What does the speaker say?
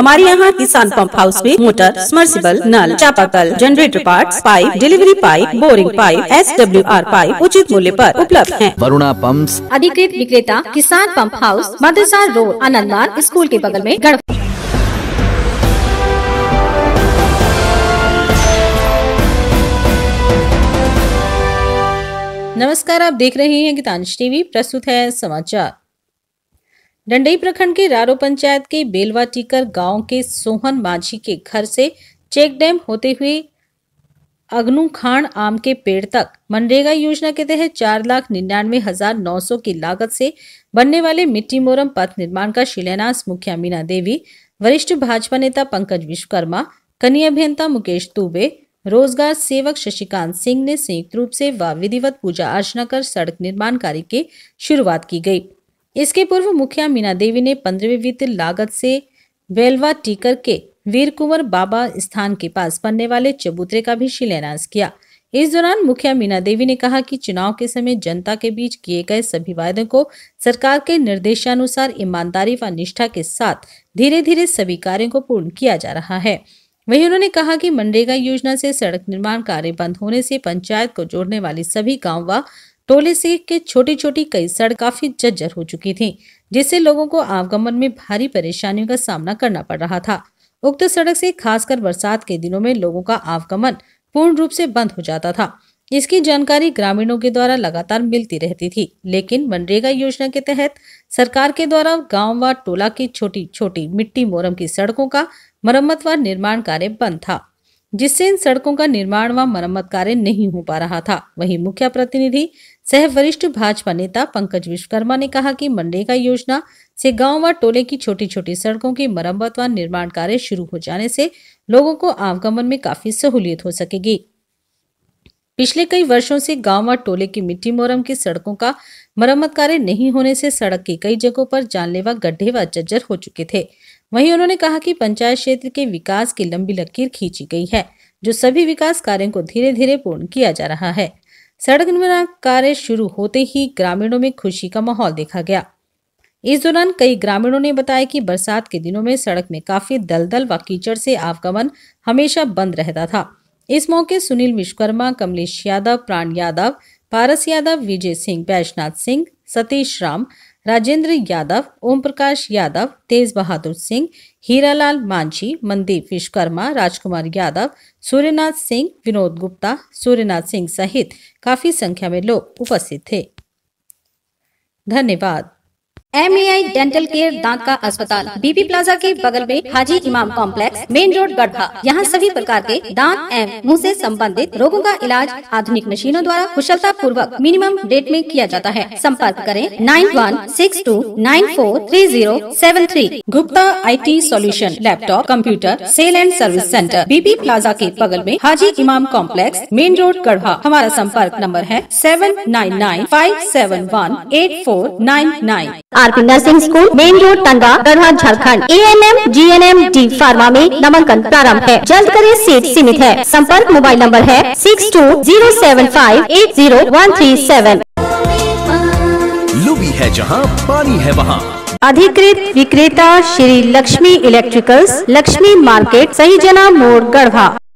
हमारे यहाँ Kisan pump house में मोटर स्मर्सिबल नल चापाकल generator part pipe delivery pipe boring pipe S W R pipe उचित मूल्य आरोप उपलब्ध है वरुणा पंप अधिकृत विक्रेता Kisan pump house Madrasa road Anantnag school के बगल में गढ़ नमस्कार आप देख रहे हैं गीतांश टीवी प्रस्तुत है समाचार डंडई प्रखंड के रारो पंचायत के बेलवा टीकर गांव के सोहन मांझी के घर से चेक डैम होते हुए अग्नू खाण आम के पेड़ तक मनरेगा योजना के तहत चार लाख निन्यानवे हजार नौ सौ की लागत से बनने वाले मिट्टी मोरम पथ निर्माण का शिलान्यास मुखिया मीना देवी वरिष्ठ भाजपा नेता पंकज विश्वकर्मा कनी अभियंता मुकेश दुबे रोजगार सेवक शशिकांत सिंह ने संयुक्त रूप से व विधिवत पूजा अर्चना कर सड़क निर्माण कार्य की शुरुआत की गई इसके पूर्व मुखिया मीना देवी ने पंद्रहवीं वित्त लागत से बेलवा टीकर के वीर कुंवर बाबा स्थान के पास बनने वाले चबूतरे का भी शिलान्यास किया इस दौरान मुखिया मीना देवी ने कहा कि चुनाव के समय जनता के बीच किए गए सभी वायदों को सरकार के निर्देशानुसार ईमानदारी व निष्ठा के साथ धीरे धीरे सभी कार्यों को पूर्ण किया जा रहा है वहीं उन्होंने कहा कि मनरेगा योजना से सड़क निर्माण कार्य बंद होने से पंचायत को जोड़ने वाले सभी गांव व वा टोले से के छोटी छोटी कई सड़क काफी जज्जर हो चुकी थी जिससे लोगों को आवागमन में भारी परेशानियों का सामना करना पड़ रहा था उक्त सड़क से खासकर बरसात के दिनों में लोगों का आवागमन पूर्ण रूप से बंद हो जाता था इसकी जानकारी ग्रामीणों के द्वारा लगातार मिलती रहती थी लेकिन मनरेगा योजना के तहत सरकार के द्वारा गांव व टोला की छोटी छोटी मिट्टी मोरम की सड़कों का मरम्मत व निर्माण कार्य बंद था जिससे इन सड़कों का निर्माण व मरम्मत कार्य नहीं हो पा रहा था वहीं मुख्य प्रतिनिधि सह वरिष्ठ भाजपा नेता पंकज विश्वकर्मा ने कहा कि मनरेगा योजना से गांव व टोले की छोटी छोटी सड़कों की मरम्मत व निर्माण कार्य शुरू हो जाने से लोगों को आवागमन में काफी सहूलियत हो सकेगी पिछले कई वर्षों से गांव व टोले की मिट्टी मोरम की सड़कों का मरम्मत कार्य नहीं होने से सड़क की कई जगहों पर जानलेवा गड्ढे व जज्जर हो चुके थे वहीं उन्होंने कहा कि पंचायत क्षेत्र के विकास की लंबी लकीर खींची गई है जो सभी विकास कार्यों को धीरे धीरे पूर्ण किया जा रहा है सड़क निर्माण कार्य शुरू होते ही ग्रामीणों में खुशी का माहौल देखा गया इस दौरान कई ग्रामीणों ने बताया कि बरसात के दिनों में सड़क में काफी दलदल व कीचड़ से आवागमन हमेशा बंद रहता था इस मौके सुनील विश्वकर्मा कमलेश यादव प्राण यादव पारस यादव विजय सिंह बैजनाथ सिंह सतीश राम राजेंद्र यादव ओम प्रकाश यादव तेज बहादुर सिंह हीरालाल मांझी मनदीप विश्वकर्मा राजकुमार यादव सूर्यनाथ सिंह विनोद गुप्ता सूर्यनाथ सिंह सहित काफी संख्या में लोग उपस्थित थे धन्यवाद M A I dental care दांत का अस्पताल बीबी प्लाजा के बगल में हाजी इमाम कॉम्प्लेक्स मेन रोड गढ़ा यहाँ सभी प्रकार के दांत एवं मुंह से संबंधित रोगों का इलाज आधुनिक मशीनों द्वारा कुशलता पूर्वक मिनिमम रेट में किया जाता है संपर्क करें nine one six two nine four three zero seven three Gupta I T solution laptop computer sale and service centre BB plaza के बगल में हाजी इमाम कॉम्प्लेक्स मेन रोड गढ़ा हमारा संपर्क नंबर है seven nine nine five seven one eight four nine nine R P nursing school main road Tanda Garhwa Jharkhand A N M G N M D pharma में नामांकन प्रारंभ है जल्द करें सीट सीमित है संपर्क मोबाइल नंबर है six two zero seven five eight zero one three seven Lubi है जहाँ पानी है वहाँ अधिकृत विक्रेता श्री लक्ष्मी इलेक्ट्रिकल्स लक्ष्मी मार्केट सही जना मोड़ गढ़वा